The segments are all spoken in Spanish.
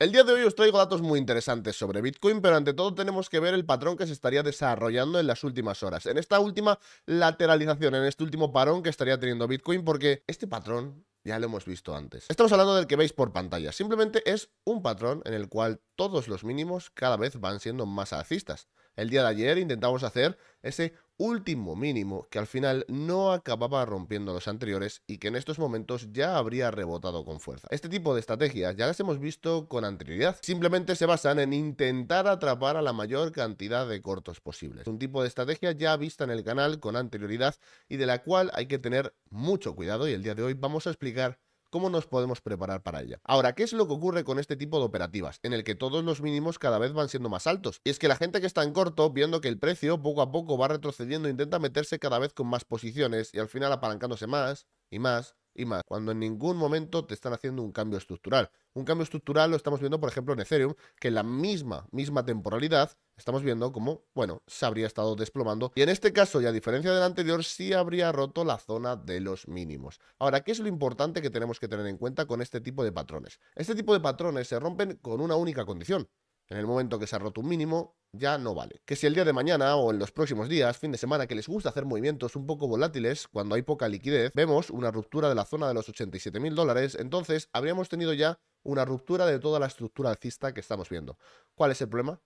El día de hoy os traigo datos muy interesantes sobre Bitcoin, pero ante todo tenemos que ver el patrón que se estaría desarrollando en las últimas horas, en esta última lateralización, en este último parón que estaría teniendo Bitcoin, porque este patrón ya lo hemos visto antes. Estamos hablando del que veis por pantalla, simplemente es un patrón en el cual todos los mínimos cada vez van siendo más alcistas el día de ayer intentamos hacer ese último mínimo que al final no acababa rompiendo los anteriores y que en estos momentos ya habría rebotado con fuerza. Este tipo de estrategias ya las hemos visto con anterioridad, simplemente se basan en intentar atrapar a la mayor cantidad de cortos posibles. Un tipo de estrategia ya vista en el canal con anterioridad y de la cual hay que tener mucho cuidado y el día de hoy vamos a explicar cómo nos podemos preparar para ella. Ahora, ¿qué es lo que ocurre con este tipo de operativas? En el que todos los mínimos cada vez van siendo más altos. Y es que la gente que está en corto, viendo que el precio poco a poco va retrocediendo, intenta meterse cada vez con más posiciones y al final apalancándose más y más y más, cuando en ningún momento te están haciendo un cambio estructural. Un cambio estructural lo estamos viendo, por ejemplo, en Ethereum, que en la misma, misma temporalidad estamos viendo como, bueno, se habría estado desplomando. Y en este caso, y a diferencia del anterior, sí habría roto la zona de los mínimos. Ahora, ¿qué es lo importante que tenemos que tener en cuenta con este tipo de patrones? Este tipo de patrones se rompen con una única condición, en el momento que se ha roto un mínimo, ya no vale. Que si el día de mañana o en los próximos días, fin de semana, que les gusta hacer movimientos un poco volátiles cuando hay poca liquidez, vemos una ruptura de la zona de los 87 mil dólares, entonces habríamos tenido ya una ruptura de toda la estructura alcista que estamos viendo. ¿Cuál es el problema?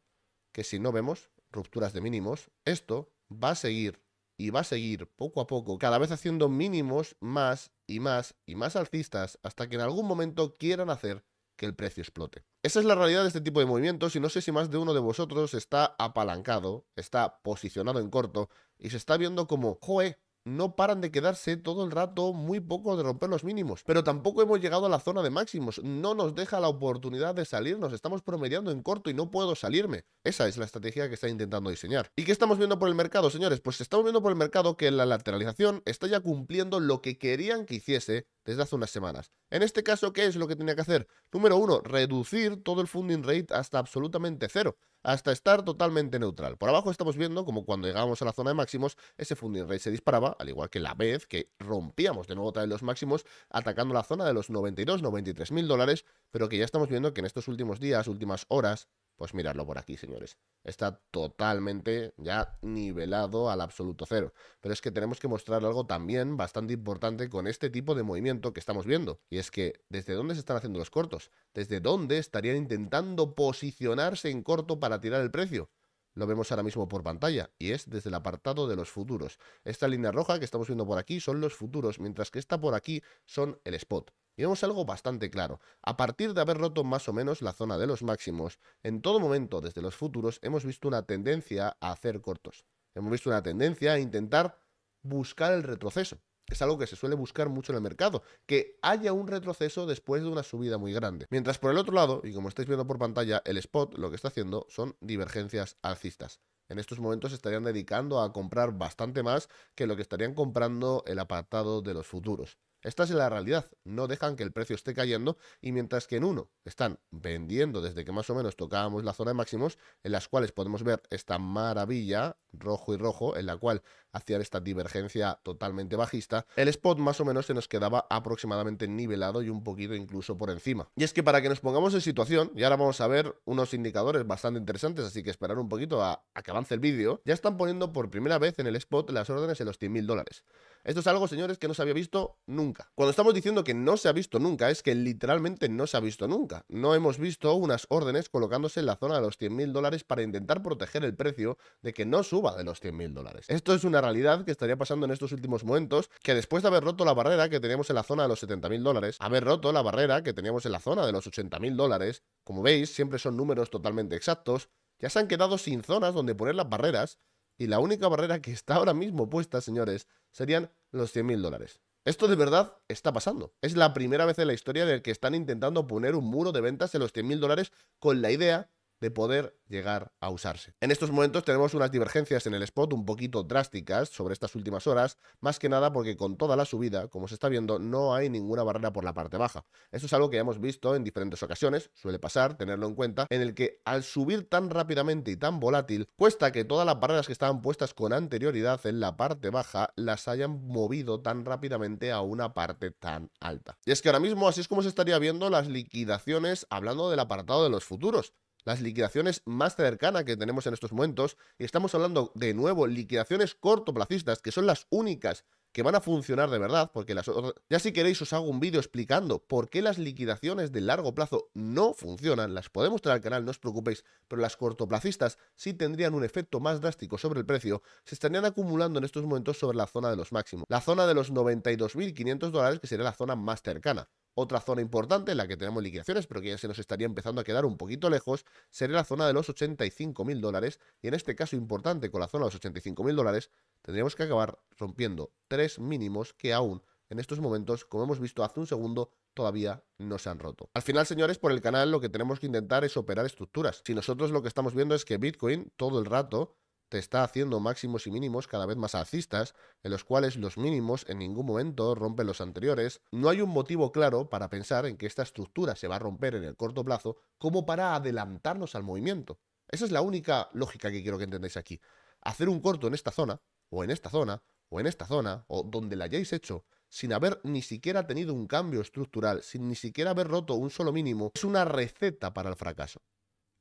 Que si no vemos rupturas de mínimos, esto va a seguir y va a seguir poco a poco, cada vez haciendo mínimos más y más y más alcistas hasta que en algún momento quieran hacer que el precio explote. Esa es la realidad de este tipo de movimientos y no sé si más de uno de vosotros está apalancado, está posicionado en corto y se está viendo como, joe, no paran de quedarse todo el rato muy poco de romper los mínimos. Pero tampoco hemos llegado a la zona de máximos. No nos deja la oportunidad de salirnos. Estamos promediando en corto y no puedo salirme. Esa es la estrategia que está intentando diseñar. ¿Y qué estamos viendo por el mercado, señores? Pues estamos viendo por el mercado que la lateralización está ya cumpliendo lo que querían que hiciese desde hace unas semanas. En este caso, ¿qué es lo que tenía que hacer? Número uno, reducir todo el funding rate hasta absolutamente cero hasta estar totalmente neutral. Por abajo estamos viendo como cuando llegábamos a la zona de máximos, ese funding rate se disparaba, al igual que la vez que rompíamos de nuevo otra vez los máximos, atacando la zona de los 92, 93 mil dólares, pero que ya estamos viendo que en estos últimos días, últimas horas, pues miradlo por aquí, señores. Está totalmente ya nivelado al absoluto cero. Pero es que tenemos que mostrar algo también bastante importante con este tipo de movimiento que estamos viendo. Y es que, ¿desde dónde se están haciendo los cortos? ¿Desde dónde estarían intentando posicionarse en corto para tirar el precio? lo vemos ahora mismo por pantalla, y es desde el apartado de los futuros. Esta línea roja que estamos viendo por aquí son los futuros, mientras que esta por aquí son el spot y vemos algo bastante claro. A partir de haber roto más o menos la zona de los máximos, en todo momento desde los futuros hemos visto una tendencia a hacer cortos. Hemos visto una tendencia a intentar buscar el retroceso. Es algo que se suele buscar mucho en el mercado, que haya un retroceso después de una subida muy grande. Mientras por el otro lado, y como estáis viendo por pantalla, el spot lo que está haciendo son divergencias alcistas. En estos momentos estarían dedicando a comprar bastante más que lo que estarían comprando el apartado de los futuros. Esta es la realidad, no dejan que el precio esté cayendo y mientras que en uno están vendiendo desde que más o menos tocábamos la zona de máximos, en las cuales podemos ver esta maravilla rojo y rojo, en la cual hacían esta divergencia totalmente bajista, el spot más o menos se nos quedaba aproximadamente nivelado y un poquito incluso por encima. Y es que para que nos pongamos en situación, y ahora vamos a ver unos indicadores bastante interesantes, así que esperar un poquito a, que avance el vídeo, ya están poniendo por primera vez en el spot las órdenes en los 100.000 dólares. Esto es algo, señores, que no se había visto nunca. Cuando estamos diciendo que no se ha visto nunca, es que literalmente no se ha visto nunca. No hemos visto unas órdenes colocándose en la zona de los 100.000 dólares para intentar proteger el precio de que no suba de los 100.000 dólares. Esto es una realidad que estaría pasando en estos últimos momentos, que después de haber roto la barrera que teníamos en la zona de los 70.000 dólares, haber roto la barrera que teníamos en la zona de los 80.000 dólares, como veis, siempre son números totalmente exactos, ya se han quedado sin zonas donde poner las barreras y la única barrera que está ahora mismo puesta, señores, serían los 100.000 dólares. Esto de verdad está pasando. Es la primera vez en la historia en que están intentando poner un muro de ventas en los 100.000 dólares con la idea de poder llegar a usarse. En estos momentos tenemos unas divergencias en el spot un poquito drásticas sobre estas últimas horas, más que nada porque con toda la subida, como se está viendo, no hay ninguna barrera por la parte baja. Esto es algo que hemos visto en diferentes ocasiones, suele pasar, tenerlo en cuenta, en el que al subir tan rápidamente y tan volátil, cuesta que todas las barreras que estaban puestas con anterioridad en la parte baja las hayan movido tan rápidamente a una parte tan alta. Y es que ahora mismo así es como se estaría viendo las liquidaciones hablando del apartado de los futuros las liquidaciones más cercanas que tenemos en estos momentos. Y estamos hablando de nuevo liquidaciones cortoplacistas, que son las únicas que van a funcionar de verdad, porque las otras... Ya si queréis os hago un vídeo explicando por qué las liquidaciones de largo plazo no funcionan, las podemos traer al canal, no os preocupéis, pero las cortoplacistas sí tendrían un efecto más drástico sobre el precio, se estarían acumulando en estos momentos sobre la zona de los máximos, la zona de los 92.500 dólares que sería la zona más cercana. Otra zona importante en la que tenemos liquidaciones, pero que ya se nos estaría empezando a quedar un poquito lejos, sería la zona de los 85.000 dólares. Y en este caso importante, con la zona de los 85.000 dólares, tendríamos que acabar rompiendo tres mínimos que aún en estos momentos, como hemos visto hace un segundo, todavía no se han roto. Al final, señores, por el canal lo que tenemos que intentar es operar estructuras. Si nosotros lo que estamos viendo es que Bitcoin todo el rato te está haciendo máximos y mínimos cada vez más alcistas, en los cuales los mínimos en ningún momento rompen los anteriores. No hay un motivo claro para pensar en que esta estructura se va a romper en el corto plazo como para adelantarnos al movimiento. Esa es la única lógica que quiero que entendáis aquí. Hacer un corto en esta zona, o en esta zona, o en esta zona, o donde la hayáis hecho, sin haber ni siquiera tenido un cambio estructural, sin ni siquiera haber roto un solo mínimo, es una receta para el fracaso.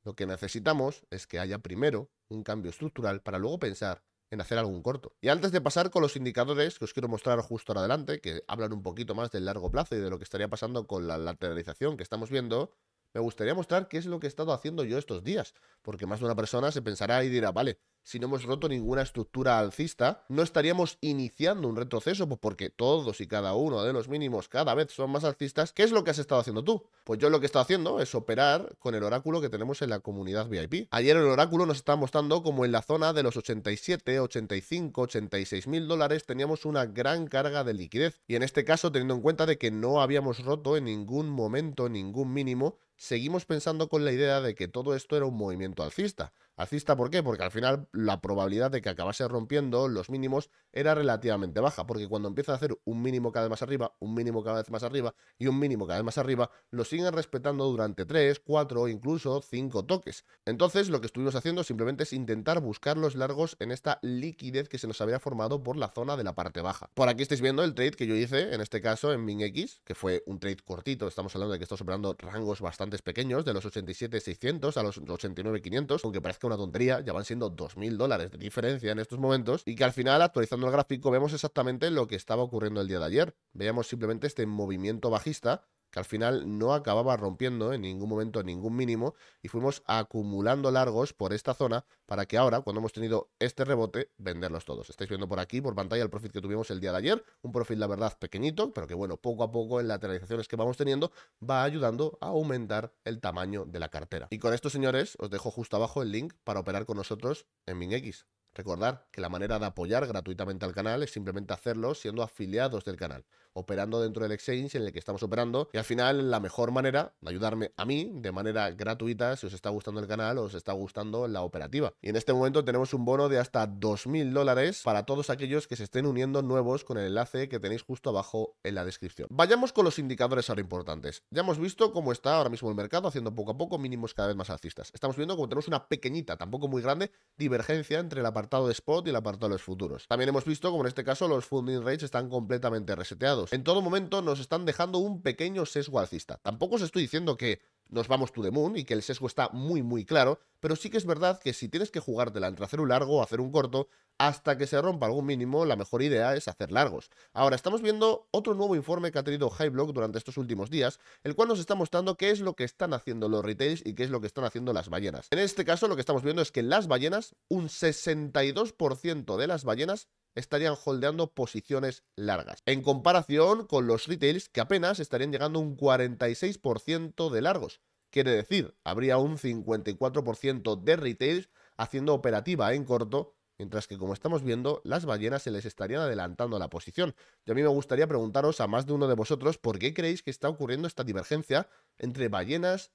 Lo que necesitamos es que haya primero un cambio estructural para luego pensar en hacer algún corto. Y antes de pasar con los indicadores que os quiero mostrar justo ahora adelante, que hablan un poquito más del largo plazo y de lo que estaría pasando con la lateralización que estamos viendo, me gustaría mostrar qué es lo que he estado haciendo yo estos días, porque más de una persona se pensará y dirá, vale, si no hemos roto ninguna estructura alcista, no estaríamos iniciando un retroceso, pues porque todos y cada uno de los mínimos cada vez son más alcistas. ¿Qué es lo que has estado haciendo tú? Pues yo lo que he estado haciendo es operar con el oráculo que tenemos en la comunidad VIP. Ayer el oráculo nos estaba mostrando como en la zona de los 87, 85, 86 mil dólares teníamos una gran carga de liquidez. Y en este caso, teniendo en cuenta de que no habíamos roto en ningún momento ningún mínimo, seguimos pensando con la idea de que todo esto era un movimiento alcista. Alcista, ¿por qué? Porque al final la probabilidad de que acabase rompiendo los mínimos era relativamente baja, porque cuando empieza a hacer un mínimo cada vez más arriba, un mínimo cada vez más arriba y un mínimo cada vez más arriba, lo siguen respetando durante 3, 4 o incluso 5 toques. Entonces lo que estuvimos haciendo simplemente es intentar buscar los largos en esta liquidez que se nos había formado por la zona de la parte baja. Por aquí estáis viendo el trade que yo hice, en este caso en MinX, que fue un trade cortito, estamos hablando de que está operando rangos bastante pequeños, de los 87.600 a los 89.500, aunque parezca una tontería, ya van siendo 2.000 dólares de diferencia en estos momentos y que al final actualizando el gráfico vemos exactamente lo que estaba ocurriendo el día de ayer. Veíamos simplemente este movimiento bajista que al final no acababa rompiendo en ningún momento ningún mínimo y fuimos acumulando largos por esta zona para que ahora, cuando hemos tenido este rebote, venderlos todos. Estáis viendo por aquí, por pantalla, el profit que tuvimos el día de ayer, un profit, la verdad, pequeñito, pero que bueno, poco a poco en lateralizaciones que vamos teniendo va ayudando a aumentar el tamaño de la cartera. Y con esto, señores, os dejo justo abajo el link para operar con nosotros en MinX. Recordad que la manera de apoyar gratuitamente al canal es simplemente hacerlo siendo afiliados del canal operando dentro del exchange en el que estamos operando. Y al final, la mejor manera de ayudarme a mí de manera gratuita, si os está gustando el canal o os está gustando la operativa. Y en este momento tenemos un bono de hasta 2.000 dólares para todos aquellos que se estén uniendo nuevos con el enlace que tenéis justo abajo en la descripción. Vayamos con los indicadores ahora importantes. Ya hemos visto cómo está ahora mismo el mercado, haciendo poco a poco mínimos cada vez más alcistas. Estamos viendo cómo tenemos una pequeñita, tampoco muy grande, divergencia entre el apartado de spot y el apartado de los futuros. También hemos visto como en este caso los funding rates están completamente reseteados. En todo momento nos están dejando un pequeño sesgo alcista. Tampoco os estoy diciendo que nos vamos to the moon y que el sesgo está muy muy claro, pero sí que es verdad que si tienes que jugar entre hacer un largo o hacer un corto, hasta que se rompa algún mínimo, la mejor idea es hacer largos. Ahora, estamos viendo otro nuevo informe que ha tenido Highblock durante estos últimos días, el cual nos está mostrando qué es lo que están haciendo los retails y qué es lo que están haciendo las ballenas. En este caso, lo que estamos viendo es que las ballenas, un 62% de las ballenas estarían holdeando posiciones largas, en comparación con los retails que apenas estarían llegando un 46% de largos. Quiere decir, habría un 54% de retails haciendo operativa en corto, mientras que como estamos viendo, las ballenas se les estarían adelantando la posición. Y a mí me gustaría preguntaros a más de uno de vosotros por qué creéis que está ocurriendo esta divergencia entre ballenas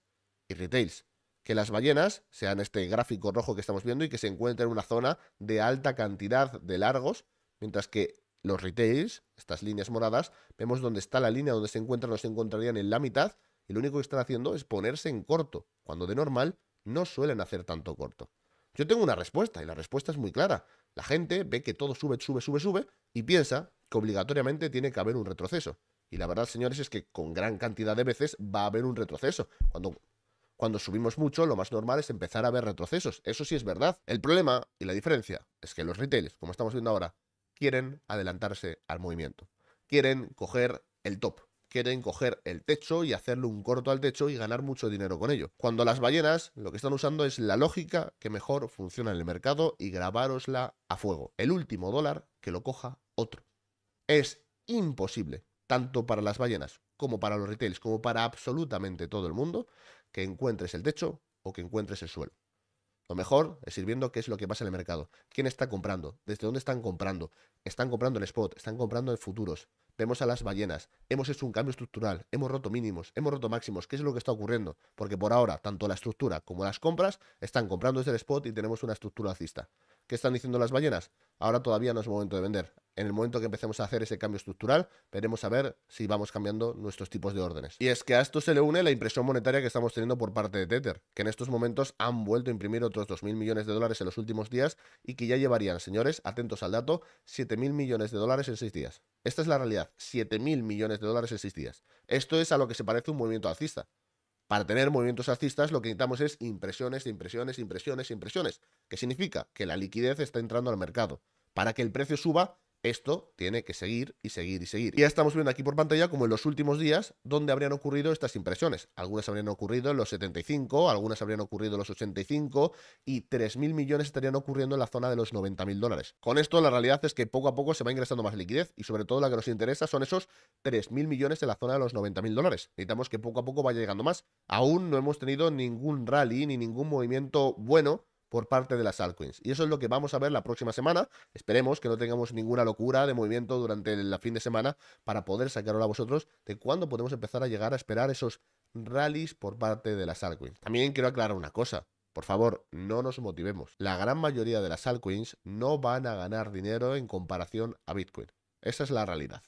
y retails que las ballenas sean este gráfico rojo que estamos viendo y que se encuentren en una zona de alta cantidad de largos, mientras que los retails, estas líneas moradas, vemos dónde está la línea donde se encuentran, se encontrarían en la mitad y lo único que están haciendo es ponerse en corto, cuando de normal no suelen hacer tanto corto. Yo tengo una respuesta y la respuesta es muy clara. La gente ve que todo sube, sube, sube, sube y piensa que obligatoriamente tiene que haber un retroceso. Y la verdad, señores, es que con gran cantidad de veces va a haber un retroceso. Cuando cuando subimos mucho, lo más normal es empezar a ver retrocesos. Eso sí es verdad. El problema y la diferencia es que los retailers, como estamos viendo ahora, quieren adelantarse al movimiento. Quieren coger el top. Quieren coger el techo y hacerle un corto al techo y ganar mucho dinero con ello. Cuando las ballenas lo que están usando es la lógica que mejor funciona en el mercado y grabárosla a fuego. El último dólar que lo coja otro. Es imposible, tanto para las ballenas como para los retails, como para absolutamente todo el mundo, que encuentres el techo o que encuentres el suelo. Lo mejor es ir viendo qué es lo que pasa en el mercado. ¿Quién está comprando? ¿Desde dónde están comprando? ¿Están comprando en spot? ¿Están comprando en futuros? Vemos a las ballenas. Hemos hecho un cambio estructural. Hemos roto mínimos. Hemos roto máximos. ¿Qué es lo que está ocurriendo? Porque por ahora, tanto la estructura como las compras están comprando desde el spot y tenemos una estructura alcista. ¿Qué están diciendo las ballenas? Ahora todavía no es momento de vender. En el momento que empecemos a hacer ese cambio estructural, veremos a ver si vamos cambiando nuestros tipos de órdenes. Y es que a esto se le une la impresión monetaria que estamos teniendo por parte de Tether, que en estos momentos han vuelto a imprimir otros 2.000 millones de dólares en los últimos días y que ya llevarían, señores, atentos al dato, 7.000 millones de dólares en 6 días. Esta es la realidad, 7.000 millones de dólares en 6 días. Esto es a lo que se parece un movimiento alcista. Para tener movimientos alcistas lo que necesitamos es impresiones, impresiones, impresiones, impresiones, que significa que la liquidez está entrando al mercado. Para que el precio suba, esto tiene que seguir y seguir y seguir. Y ya estamos viendo aquí por pantalla como en los últimos días donde habrían ocurrido estas impresiones. Algunas habrían ocurrido en los 75, algunas habrían ocurrido en los 85 y 3.000 millones estarían ocurriendo en la zona de los 90.000 dólares. Con esto la realidad es que poco a poco se va ingresando más liquidez y sobre todo la que nos interesa son esos 3.000 millones en la zona de los 90.000 dólares. Necesitamos que poco a poco vaya llegando más. Aún no hemos tenido ningún rally ni ningún movimiento bueno por parte de las altcoins. Y eso es lo que vamos a ver la próxima semana. Esperemos que no tengamos ninguna locura de movimiento durante el fin de semana para poder sacarlo a vosotros de cuándo podemos empezar a llegar a esperar esos rallies por parte de las altcoins. También quiero aclarar una cosa. Por favor, no nos motivemos. La gran mayoría de las altcoins no van a ganar dinero en comparación a Bitcoin. Esa es la realidad.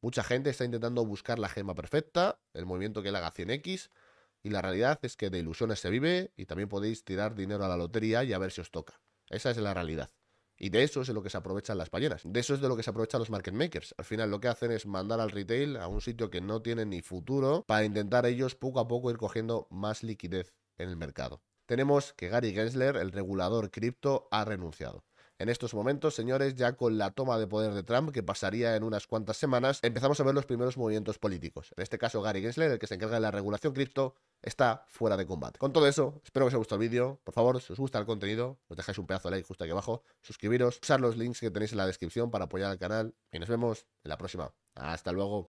Mucha gente está intentando buscar la gema perfecta, el movimiento que le haga 100x, y la realidad es que de ilusiones se vive y también podéis tirar dinero a la lotería y a ver si os toca. Esa es la realidad. Y de eso es de lo que se aprovechan las payeras. De eso es de lo que se aprovechan los market makers. Al final lo que hacen es mandar al retail a un sitio que no tiene ni futuro para intentar ellos poco a poco ir cogiendo más liquidez en el mercado. Tenemos que Gary Gensler, el regulador cripto, ha renunciado. En estos momentos, señores, ya con la toma de poder de Trump, que pasaría en unas cuantas semanas, empezamos a ver los primeros movimientos políticos. En este caso, Gary Gensler, el que se encarga de la regulación cripto, está fuera de combate. Con todo eso, espero que os haya gustado el vídeo. Por favor, si os gusta el contenido, os dejáis un pedazo de like justo aquí abajo, suscribiros, usar los links que tenéis en la descripción para apoyar al canal y nos vemos en la próxima. Hasta luego.